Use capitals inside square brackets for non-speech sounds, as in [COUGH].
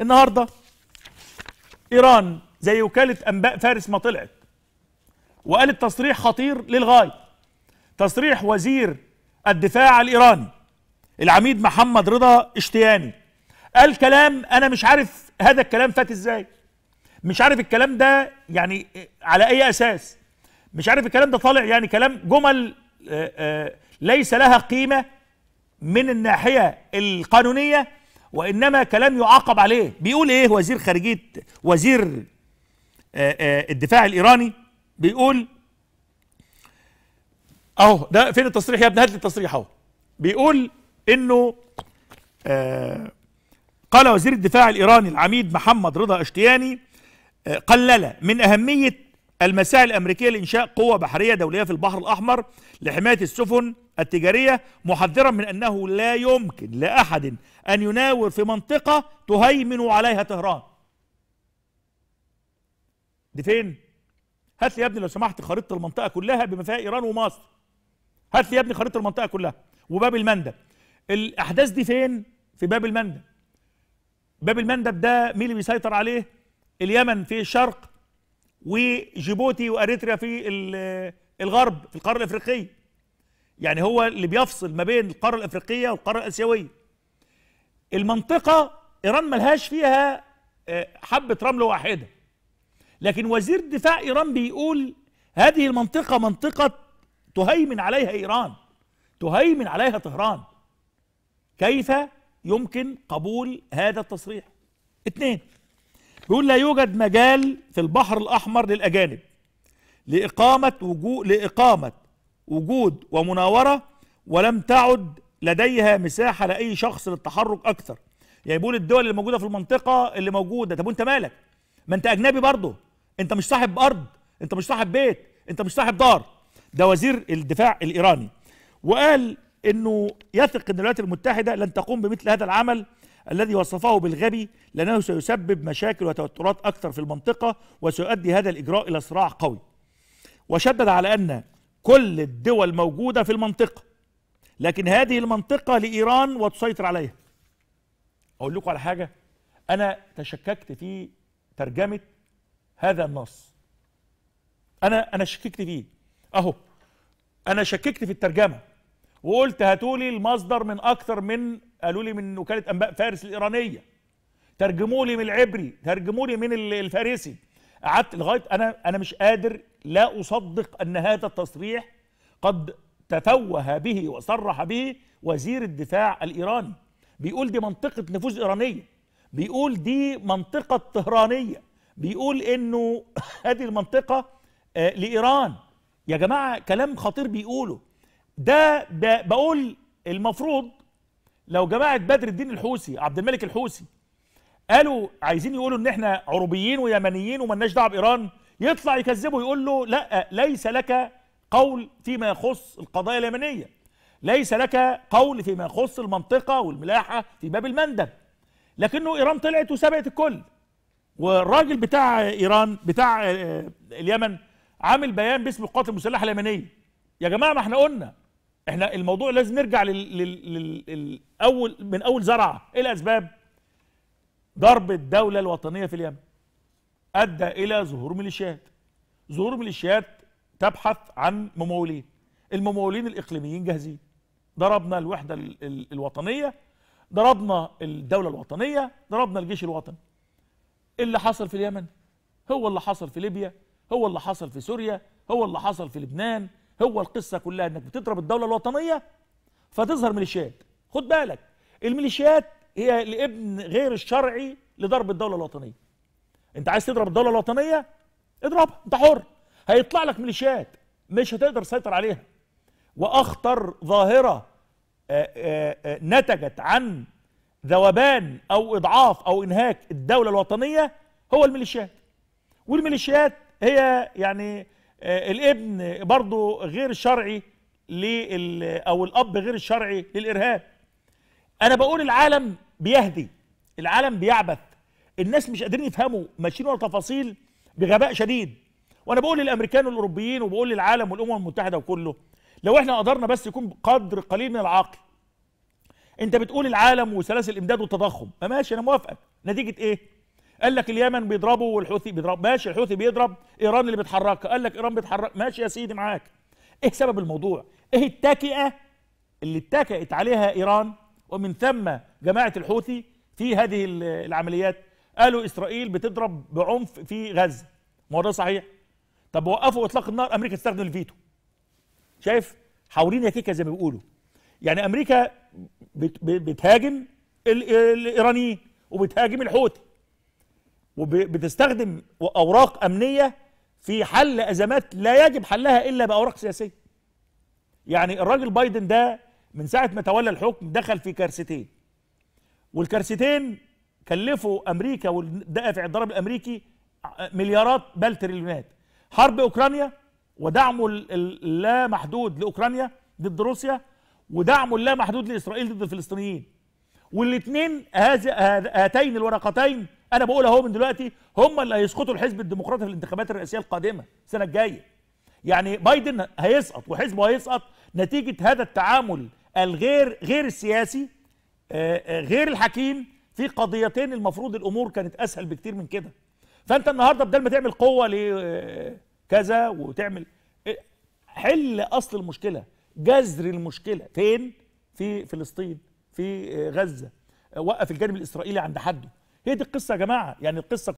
النهارده ايران زي وكاله انباء فارس ما طلعت وقالت تصريح خطير للغايه تصريح وزير الدفاع الايراني العميد محمد رضا اشتياني قال كلام انا مش عارف هذا الكلام فات ازاي مش عارف الكلام ده يعني على اي اساس مش عارف الكلام ده طالع يعني كلام جمل آه، آه، ليس لها قيمه من الناحيه القانونيه وانما كلام يعاقب عليه بيقول ايه وزير خارجيه وزير آه، آه، الدفاع الايراني بيقول اهو ده فين التصريح يا ابني هات لي التصريح اهو بيقول انه آه، قال وزير الدفاع الايراني العميد محمد رضا اشتياني قلل من اهميه المساعي الامريكيه لانشاء قوه بحريه دوليه في البحر الاحمر لحمايه السفن التجاريه محذرا من انه لا يمكن لاحد أن يناور في منطقة تهيمن عليها طهران دي فين؟ هات لي يا ابني لو سمحت خريطة المنطقة كلها بما فيها إيران ومصر هات لي يا ابني خريطة المنطقة كلها وباب المندب الأحداث دي فين؟ في باب المندب باب المندب ده مين اللي بيسيطر عليه؟ اليمن في الشرق وجيبوتي وأريتريا في الغرب في القارة الأفريقية يعني هو اللي بيفصل ما بين القاره الافريقيه والقاره الاسيويه المنطقه ايران ملهاش فيها آه، حبه رمل واحده لكن وزير دفاع ايران بيقول هذه المنطقه منطقه تهيمن عليها ايران تهيمن عليها طهران كيف يمكن قبول هذا التصريح اثنين بيقول لا يوجد مجال في البحر الاحمر للاجانب لإقامة وجو... لإقامة وجود ومناورة ولم تعد لديها مساحه لاي شخص للتحرك اكثر يعني بيقول الدول اللي موجوده في المنطقه اللي موجوده طب وانت مالك ما انت اجنبي برضه انت مش صاحب ارض انت مش صاحب بيت انت مش صاحب دار ده وزير الدفاع الايراني وقال انه يثق ان الولايات المتحده لن تقوم بمثل هذا العمل الذي وصفه بالغبي لانه سيسبب مشاكل وتوترات اكثر في المنطقه وسيؤدي هذا الاجراء الى صراع قوي وشدد على ان كل الدول موجوده في المنطقه لكن هذه المنطقة لإيران وتسيطر عليها أقول لكم على حاجة أنا تشككت في ترجمة هذا النص أنا أنا شككت فيه أهو أنا شككت في الترجمة وقلت هاتوا لي المصدر من أكثر من قالوا لي من وكالة أنباء فارس الإيرانية ترجموا لي من العبري ترجموا لي من الفارسي قعدت لغاية أنا أنا مش قادر لا أصدق أن هذا التصريح قد تفوه به وصرح به وزير الدفاع الإيراني بيقول دي منطقة نفوذ إيرانية بيقول دي منطقة طهرانية بيقول إنه [COUGHS] هذه المنطقة آه، لإيران يا جماعة كلام خطير بيقوله ده, ده بقول المفروض لو جماعة بدر الدين الحوثي عبد الملك الحوثي قالوا عايزين يقولوا ان احنا عربيين ويمنيين وملناش دعوه بايران يطلع يكذبه يقول له لا ليس لك قول فيما يخص القضايا اليمنية ليس لك قول فيما يخص المنطقة والملاحة في باب المندب لكنه إيران طلعت وسبقت الكل والراجل بتاع إيران بتاع آه، اليمن عامل بيان باسم القوات المسلحة اليمنية يا جماعة ما احنا قلنا احنا الموضوع لازم نرجع لل, لل... لل... أول... من أول زرعة ايه الأسباب ضرب الدولة الوطنية في اليمن أدى إلى ظهور ميليشيات ظهور ميليشيات تبحث عن ممولين الممولين الإقليميين جاهزين ضربنا الوحدة ال ال الوطنية ضربنا الدولة الوطنية ضربنا الجيش الوطني اللي حصل في اليمن هو اللي حصل في ليبيا هو اللي حصل في سوريا هو اللي حصل في لبنان هو القصة كلها انك بتضرب الدولة الوطنية فتظهر ميليشيات خد بالك الميليشيات هي الابن غير الشرعي لضرب الدولة الوطنية انت عايز تضرب الدولة الوطنية اضربها انت حر هيطلع لك ميليشيات مش هتقدر تسيطر عليها واخطر ظاهره آه، آه، آه، نتجت عن ذوبان او اضعاف او انهاك الدوله الوطنيه هو الميليشيات والميليشيات هي يعني الابن برضه غير شرعي لل او الاب غير الشرعي للارهاب انا بقول العالم بيهدي العالم بيعبث الناس مش قادرين يفهموا ماشيين ورا تفاصيل بغباء شديد وانا بقول للامريكان والاوروبيين وبقول للعالم والامم المتحده وكله لو احنا قدرنا بس يكون قدر قليل من العقل انت بتقول العالم وسلاسل الامداد والتضخم ما ماشي انا موافقك نتيجه ايه قال لك اليمن بيضربوا والحوثي بيضرب ماشي الحوثي بيضرب ايران اللي بتحركها قال لك ايران بتحرك ماشي يا سيدي معاك ايه سبب الموضوع ايه التكئه اللي اتكئت عليها ايران ومن ثم جماعه الحوثي في هذه العمليات قالوا اسرائيل بتضرب بعنف في غزه ما هو ده صحيح طب وقفوا اطلاق النار امريكا تستخدم الفيتو شايف حاولين يا كيكه زي ما بيقولوا يعني امريكا بتهاجم الايرانيين وبتهاجم الحوثي وبتستخدم اوراق امنيه في حل ازمات لا يجب حلها الا باوراق سياسيه يعني الراجل بايدن ده من ساعه ما تولى الحكم دخل في كارثتين والكارثتين كلفوا امريكا والدافع الضرب الامريكي مليارات بل تريليونات حرب اوكرانيا ودعمه اللا محدود لاوكرانيا ضد روسيا ودعمه اللا محدود لاسرائيل ضد الفلسطينيين والاثنين هاتين الورقتين انا بقول اهو من دلوقتي هم اللي هيسقطوا الحزب الديمقراطي في الانتخابات الرئاسيه القادمه السنه الجايه يعني بايدن هيسقط وحزبه هيسقط نتيجه هذا التعامل الغير غير السياسي آه، آه، غير الحكيم في قضيتين المفروض الامور كانت اسهل بكتير من كده فانت النهارده بدل ما تعمل قوه لكذا وتعمل حل اصل المشكله جذر المشكله فين في فلسطين في غزه وقف الجانب الاسرائيلي عند حده هي دي القصه يا جماعه يعني القصه